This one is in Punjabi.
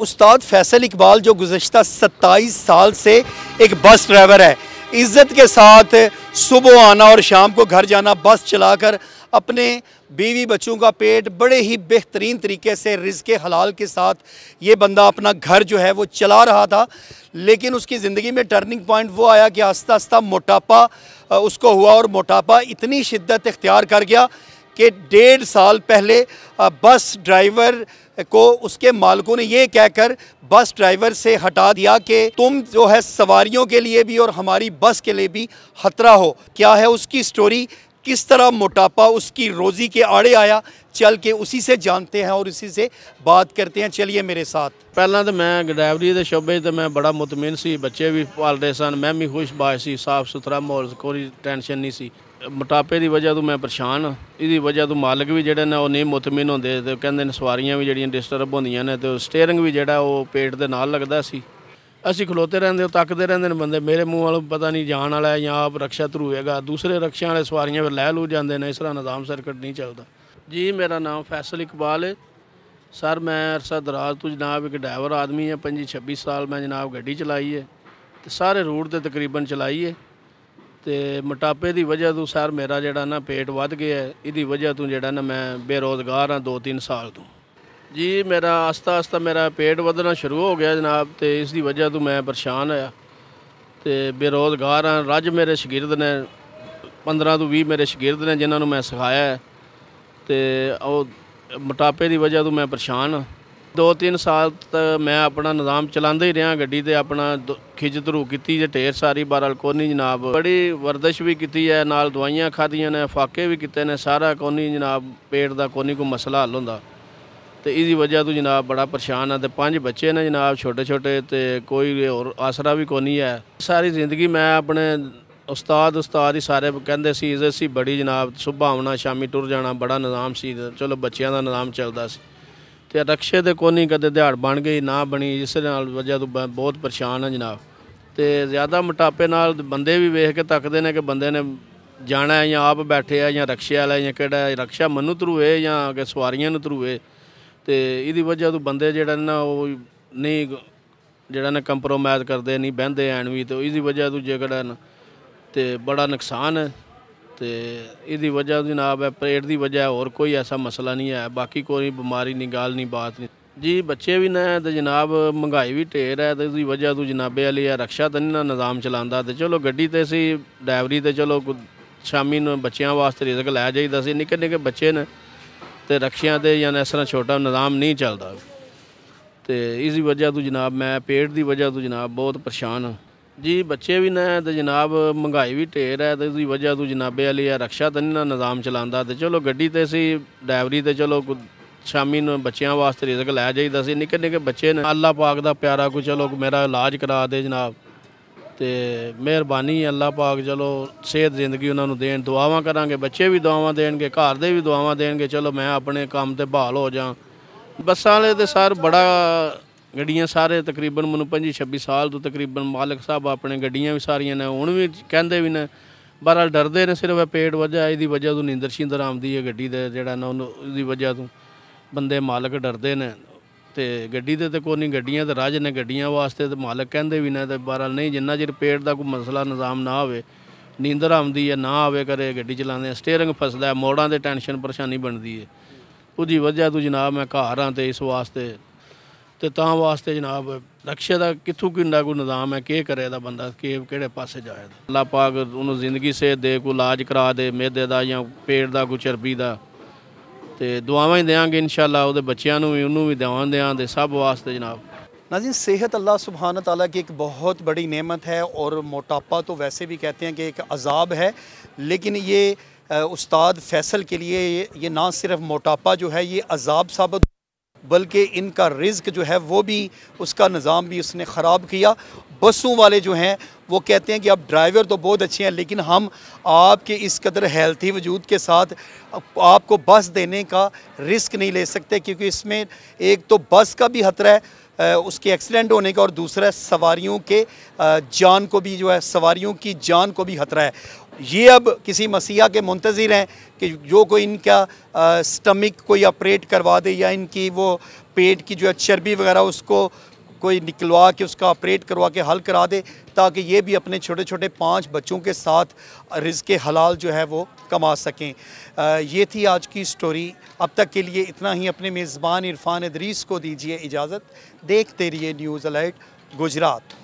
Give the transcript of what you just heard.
उस्ताद फैसल इकबाल जो गुज्त सत्ताईस साल से एक बस ड्राइवर है इज़्ज़त के साथ सुबह आना और शाम को घर जाना बस चलाकर अपने बीवी बच्चों का पेट बड़े ही बेहतरीन तरीके से रिज के हलाल के साथ ये बंदा अपना घर जो है वो चला रहा था लेकिन उसकी ज़िंदगी में टर्निंग पॉइंट वो आया कि आस्ता आस्ता मोटापा उसको हुआ और मोटापा इतनी शिद्दत इख्तियार कर गया कि डेढ़ साल पहले बस ड्राइवर को उसके मालकों ने ये कहकर बस ड्राइवर से हटा दिया कि तुम जो है सवारियों के लिए भी और हमारी बस के लिए भी खतरा हो क्या है उसकी स्टोरी किस तरह मोटापा उसकी रोज़ी के आड़े आया चल के उसी से जानते हैं और उसी से बात करते हैं चलिए मेरे साथ ਪਹਿਲਾਂ ਤਾਂ ਮੈਂ ਡਰਾਈਵਰੀ ਦੇ ਸ਼ੋਬੇ ਤੇ ਮੈਂ ਬੜਾ ਮੁਤਮਿਨ ਸੀ ਬੱਚੇ ਵੀ ਪਾਲਦੇ ਸਨ ਮੈਂ ਵੀ ਖੁਸ਼ਬਾਸ਼ ਸੀ ਸਾਫ ਸੁਥਰਾ ਮਾਹੌਲ ਕੋਈ ਟੈਨਸ਼ਨ ਨਹੀਂ ਸੀ ਮੋਟਾਪੇ ਦੀ ਵਜ੍ਹਾ ਤੋਂ ਮੈਂ ਪਰੇਸ਼ਾਨ ਹਾਂ। ਇਹਦੀ ਵਜ੍ਹਾ ਤੋਂ ਮਾਲਕ ਵੀ ਜਿਹੜੇ ਨੇ ਉਹ ਨਹੀਂ ਮੁਤਮਿਨ ਹੁੰਦੇ ਤੇ ਕਹਿੰਦੇ ਨੇ ਸਵਾਰੀਆਂ ਵੀ ਜਿਹੜੀਆਂ ਡਿਸਟਰਬ ਹੁੰਦੀਆਂ ਨੇ ਤੇ ਸਟੀਅਰਿੰਗ ਵੀ ਜਿਹੜਾ ਉਹ ਪੇਟ ਦੇ ਨਾਲ ਲੱਗਦਾ ਸੀ ਅਸੀਂ ਖਲੋਤੇ ਰਹਿੰਦੇ ਹਾਂ ਤੱਕਦੇ ਰਹਿੰਦੇ ਨੇ ਬੰਦੇ ਮੇਰੇ ਮੂੰਹ ਵਾਲੋਂ ਪਤਾ ਨਹੀਂ ਜਾਣ ਵਾਲਾ ਹੈ ਜਾਂ ਆਪ ਰਕਸ਼ਾ ਹੈਗਾ ਦੂਸਰੇ ਰਕਸ਼ਿਆਂ ਵਾਲੇ ਸਵਾਰੀਆਂ ਫਿਰ ਲੈ ਲੂ ਜਾਂਦੇ ਨੇ ਇਸ ਤਰ੍ਹਾਂ ਨਿਜ਼ਾਮ ਸਰਕਟ ਨਹੀਂ ਚੱਲਦਾ ਜੀ ਮੇਰਾ ਨਾਮ ਫੈਸਲ ਇਕਬਾਲ ਹੈ ਸਰ ਮੈਂ ਅਰਸਾ ਦਰਾਜ ਤੋਂ ਜਨਾਬ ਇੱਕ ਡਰਾਈਵਰ ਆਦਮੀ ਹੈ 25 26 ਸਾਲ ਮੈਂ ਜਨਾਬ ਗੱਡੀ ਚਲਾਈ ਹੈ ਤੇ ਸਾਰੇ ਰੂਟ ਤੇ ਤਕਰੀਬਨ ਚਲਾਈ ਹੈ ਤੇ ਮੋਟਾਪੇ ਦੀ ਵਜ੍ਹਾ ਤੋਂ ਸਰ ਮੇਰਾ ਜਿਹੜਾ ਨਾ ਪੇਟ ਵੱਧ ਗਿਆ ਇਹਦੀ ਵਜ੍ਹਾ ਤੋਂ ਜਿਹੜਾ ਨਾ ਮੈਂ ਬੇਰੋਜ਼ਗਾਰ ਹਾਂ 2-3 ਸਾਲ ਤੋਂ ਜੀ ਮੇਰਾ ਆਸਤਾ ਆਸਤਾ ਮੇਰਾ ਪੇਟ ਵਧਣਾ ਸ਼ੁਰੂ ਹੋ ਗਿਆ ਜਨਾਬ ਤੇ ਇਸ ਦੀ ਵਜ੍ਹਾ ਤੋਂ ਮੈਂ ਪਰੇਸ਼ਾਨ ਆ ਤੇ ਬੇਰੋਜ਼ਗਾਰ ਹਾਂ ਰੱਜ ਮੇਰੇ ਸ਼ਾਗਿਰਦ ਨੇ 15 ਤੋਂ 20 ਮੇਰੇ ਸ਼ਾਗਿਰਦ ਨੇ ਜਿਨ੍ਹਾਂ ਨੂੰ ਮੈਂ ਸਿਖਾਇਆ ਤੇ ਉਹ ਮੋਟਾਪੇ ਦੀ ਵਜ੍ਹਾ ਤੋਂ ਮੈਂ ਪਰੇਸ਼ਾਨ ਹਾਂ 2-3 ਸਾਲ ਤੱਕ ਮੈਂ ਆਪਣਾ ਨਿਜ਼ਾਮ ਚਲਾਉਂਦਾ ਹੀ ਰਿਹਾ ਗੱਡੀ ਤੇ ਆਪਣਾ ਖਿੱਚ ਧਰੂ ਕੀਤੀ ਜੇ ਢੇਰ ਸਾਰੀ ਬਾਰਲ ਕੋਨੀ ਜਨਾਬ ਬੜੀ ਵਰਦਸ਼ ਵੀ ਕੀਤੀ ਹੈ ਨਾਲ ਦਵਾਈਆਂ ਖਾਧੀਆਂ ਨੇ ਫਾਕੇ ਵੀ ਕੀਤੇ ਨੇ ਸਾਰਾ ਕੋਨੀ ਜਨਾਬ ਪੇਟ ਦਾ ਕੋਨੀ ਕੋ ਮਸਲਾ ਹੱਲ ਹੁੰਦਾ ਤੇ ਇਹਦੀ ਵਜ੍ਹਾ ਤੋਂ ਜਨਾਬ ਬੜਾ ਪਰੇਸ਼ਾਨ ਆ ਤੇ ਪੰਜ ਬੱਚੇ ਨੇ ਜਨਾਬ ਛੋਟੇ ਛੋਟੇ ਤੇ ਕੋਈ ਹੋਰ ਆਸਰਾ ਵੀ ਕੋ ਨਹੀਂ ਹੈ ਸਾਰੀ ਜ਼ਿੰਦਗੀ ਮੈਂ ਆਪਣੇ ਉਸਤਾਦ ਉਸਤਾਦ ਹੀ ਸਾਰੇ ਕਹਿੰਦੇ ਸੀ ਇਸੇ ਸੀ ਬੜੀ ਜਨਾਬ ਸੁਭਾ ਆਉਣਾ ਸ਼ਾਮੀ ਟੁਰ ਜਾਣਾ ਬੜਾ ਨਿਜ਼ਾਮ ਸੀ ਚਲੋ ਬੱਚਿਆਂ ਦਾ ਨਿਜ਼ਾਮ ਚੱਲਦਾ ਸੀ ਤੇ ਰਕਸ਼ੇ ਦੇ ਕੋਨੀ ਕਦੇ ਦਿਹਾੜ ਬਣ ਗਈ ਨਾ ਬਣੀ ਇਸ ਨਾਲ ਵਜ੍ਹਾ ਤੋਂ ਬਹੁਤ ਪਰੇਸ਼ਾਨ ਆ ਜਨਾਬ ਤੇ ਜ਼ਿਆਦਾ ਮੋਟਾਪੇ ਨਾਲ ਬੰਦੇ ਵੀ ਵੇਖ ਕੇ ਤੱਕਦੇ ਨੇ ਕਿ ਬੰਦੇ ਨੇ ਜਾਣਾ ਹੈ ਜਾਂ ਆਪ ਬੈਠੇ ਆ ਜਾਂ ਰਕਸ਼ੇ ਵਾਲਾ ਜਾਂ ਕਿਹੜਾ ਰਕਸ਼ਾ ਮਨੂ ਤਰੂਏ ਜਾਂ ਕਿ ਸਵਾਰੀਆਂ ਨੂੰ ਤਰੂਏ ਤੇ ਇਹਦੀ ਵਜ੍ਹਾ ਤੋਂ ਬੰਦੇ ਜਿਹੜਾ ਨਾ ਉਹ ਨਹੀਂ ਜਿਹੜਾ ਨਾ ਕੰਪਰੋਮਾਈਜ਼ ਕਰਦੇ ਨਹੀਂ ਬਹਿੰਦੇ ਐਣ ਵੀ ਤੇ ਇਹਦੀ ਵਜ੍ਹਾ ਤੋਂ ਜਿਹੜਾ ਨਾ ਤੇ ਬੜਾ ਨੁਕਸਾਨ ਹੈ ਤੇ ਇਹਦੀ ਵਜ੍ਹਾ ਜਨਾਬ ਹੈ ਪੇਟ ਦੀ ਵਜ੍ਹਾ ਹੋਰ ਕੋਈ ਐਸਾ ਮਸਲਾ ਨਹੀਂ ਹੈ ਬਾਕੀ ਕੋਈ ਬਿਮਾਰੀ ਨਹੀਂ ਗਾਲ ਨਹੀਂ ਬਾਤ ਨਹੀਂ ਜੀ ਬੱਚੇ ਵੀ ਨਾ ਤੇ ਜਨਾਬ ਮਹਿੰਗਾਈ ਵੀ ਢੇਰ ਹੈ ਤੇ ਇਹਦੀ ਵਜ੍ਹਾ ਤੋਂ ਜਨਾਬੇ ਵਾਲੀ ਆ ਰਕਸ਼ਾ ਤਾਂ ਨਾ ਨਿਜ਼ਾਮ ਚਲਾਉਂਦਾ ਤੇ ਚਲੋ ਗੱਡੀ ਤੇ ਸੀ ਡਰਾਈਵਰੀ ਤੇ ਚਲੋ ਸ਼ਾਮੀ ਨੂੰ ਬੱਚਿਆਂ ਵਾਸਤੇ ਰਿਜ਼ਕ ਲੈ ਜਾਈਦਾ ਸੀ ਨਿੱਕੇ ਨਿੱਕੇ ਬੱਚੇ ਨੇ ਤੇ ਰਕਸ਼ਿਆਂ ਤੇ ਜਾਂ ਇਸ ਤਰ੍ਹਾਂ ਛੋਟਾ ਨਿਜ਼ਾਮ ਨਹੀਂ ਚੱਲਦਾ ਤੇ ਇਸ ਦੀ ਵਜ੍ਹਾ ਤੋਂ ਜਨਾਬ ਮੈਂ ਪੇਟ ਦੀ ਵਜ੍ਹਾ ਤੋਂ ਜਨਾਬ ਬਹੁਤ ਪਰੇਸ਼ਾਨ ਹਾਂ ਜੀ ਬੱਚੇ ਵੀ ਨਾ ਤੇ ਜਨਾਬ ਮਹਿੰਗਾਈ ਵੀ ਢੇਰ ਹੈ ਤੇ ਇਸ ਦੀ ਵਜ੍ਹਾ ਤੋਂ ਜਨਾਬੇ ਵਾਲੀ ਆ ਰਕਸ਼ਾ ਤਾਂ ਨਾ ਨਿਜ਼ਾਮ ਚਲਾਉਂਦਾ ਤੇ ਚਲੋ ਗੱਡੀ ਤੇ ਸੀ ਡਰਾਈਵਰੀ ਤੇ ਚਲੋ ਸ਼ਾਮੀ ਨੂੰ ਬੱਚਿਆਂ ਵਾਸਤੇ ਰਿਜ਼ਕ ਲੈ ਜਾਈਦਾ ਸੀ ਨਿੱਕੇ ਨਿੱਕੇ ਬੱਚੇ ਨੇ ਅੱਲਾਹ ਪਾਕ ਦਾ ਪਿਆਰਾ ਕੋ ਚਲੋ ਮੇਰਾ ਇਲਾਜ ਕਰਾ ਦੇ ਜਨਾਬ ਤੇ ਮਿਹਰਬਾਨੀ ਅੱਲਾਹ ਪਾਕ ਚਲੋ ਸਿਹਤ ਜ਼ਿੰਦਗੀ ਉਹਨਾਂ ਨੂੰ ਦੇਣ ਦੁਆਵਾਂ ਕਰਾਂਗੇ ਬੱਚੇ ਵੀ ਦੁਆਵਾਂ ਦੇਣਗੇ ਘਰ ਦੇ ਵੀ ਦੁਆਵਾਂ ਦੇਣਗੇ ਚਲੋ ਮੈਂ ਆਪਣੇ ਕੰਮ ਤੇ ਬਹਾਲ ਹੋ ਜਾ ਬੱਸਾਂ ਵਾਲੇ ਤੇ ਸਰ ਬੜਾ ਗੱਡੀਆਂ ਸਾਰੇ ਤਕਰੀਬਨ ਮੈਨੂੰ 25 26 ਸਾਲ ਤੋਂ ਤਕਰੀਬਨ ਮਾਲਕ ਸਾਹਿਬ ਆਪਣੇ ਗੱਡੀਆਂ ਵੀ ਸਾਰੀਆਂ ਨੇ ਹੁਣ ਵੀ ਕਹਿੰਦੇ ਵੀ ਨੇ ਬਹਰਾਲ ਡਰਦੇ ਨੇ ਸਿਰਫ ਪੇਟ ਵਜਾ ਇਹਦੀ ਵਜ੍ਹਾ ਤੋਂ ਨੀਂਦਰ ਸ਼ਿੰਦਰ ਆਉਂਦੀ ਹੈ ਗੱਡੀ ਦੇ ਜਿਹੜਾ ਨਾ ਉਹਦੀ ਵਜ੍ਹਾ ਤੋਂ ਬੰਦੇ ਮਾਲਕ ਡਰਦੇ ਨੇ ਤੇ ਗੱਡੀ ਦੇ ਤੇ ਕੋਈ ਨਹੀਂ ਗੱਡੀਆਂ ਤੇ ਰਾਜ ਨੇ ਗੱਡੀਆਂ ਵਾਸਤੇ ਤੇ ਮਾਲਕ ਕਹਿੰਦੇ ਵੀ ਨਾ ਤੇ ਬਾਰਾ ਨਹੀਂ ਜਿੰਨਾ ਚਿਰ ਪੇਟ ਦਾ ਕੋਈ ਮਸਲਾ ਨਿਜ਼ਾਮ ਨਾ ਹੋਵੇ ਨੀਂਦਰ ਆਉਂਦੀ ਹੈ ਨਾ ਆਵੇ ਕਰੇ ਗੱਡੀ ਚਲਾਉਂਦੇ ਆ ਸਟੀਅਰਿੰਗ ਫਸਦਾ ਮੋੜਾਂ ਤੇ ਟੈਨਸ਼ਨ ਪਰੇਸ਼ਾਨੀ ਬਣਦੀ ਹੈ ਉਹਦੀ ਵਜ੍ਹਾ ਤੋਂ ਜਨਾਬ ਮੈਂ ਘਰ ਆਂ ਤੇ ਇਸ ਵਾਸਤੇ ਤੇ ਤਾਂ ਵਾਸਤੇ ਜਨਾਬ ਰਕਸ਼ੇ ਦਾ ਕਿੱਥੋਂ ਕਿੰਨਾ ਕੋ ਨਿਜ਼ਾਮ ਹੈ ਕੀ ਕਰੇ ਦਾ ਬੰਦਾ ਕਿ ਕਿਹੜੇ ਪਾਸੇ ਜਾਏ ਅੱਲਾ ਪਾਕ ਉਹਨੂੰ ਜ਼ਿੰਦਗੀ ਸੇ ਦੇ ਕੋ ਇਲਾਜ ਕਰਾ ਦੇ ਮਿਹਦੇ ਦਾ ਜਾਂ ਪੇਟ ਦਾ ਕੋ ਚਰਬੀ ਦਾ तो ਦੁਆਵਾਂ ही देंगे इन ਉਹਦੇ बच्चों भी उन्होंने भी दवा दें ਦਿਆਂ सब वास्ते जनाब नाजिन सेहत अल्लाह सुबहान तला की एक बहुत बड़ी नियमत है और मोटापा तो वैसे भी कहते हैं कि एक अजाब है लेकिन ये उस्ताद फैसल के लिए ये ना सिर्फ मोटापा जो है ये अजाब साबित बल्कि इनका रिज्क जो है वो भी उसका निज़ाम भी उसने ख़राब किया बसों वाले जो हैं वो कहते हैं कि आप ड्राइवर तो बहुत अच्छे हैं लेकिन हम आपके इस कदर हेल्थी वजूद के साथ आपको बस देने का रिस्क नहीं ले सकते क्योंकि इसमें एक तो बस का भी ख़तरा है उसके एक्सीडेंट होने का और दूसरा सवारियों के जान को भी जो है सवारियों की जान को भी खतरा है ये अब किसी मसीहा के मुंतज़र हैं कि जो कोई इनका स्टमिक कोई ऑपरेट करवा दे या इनकी वो पेट की जो है चर्बी वगैरह उसको कोई निकलवा के उसका ऑपरेट करवा के हल करा दे ताकि ये भी अपने छोटे छोटे पाँच बच्चों के साथ रिज़ के हलाल जो है वो कमा सकें ये थी आज की स्टोरी अब तक के लिए इतना ही अपने मेज़बान इरफान अदरीस को दीजिए इजाज़त देखते रहिए न्यूज़ अलाइट गुजरात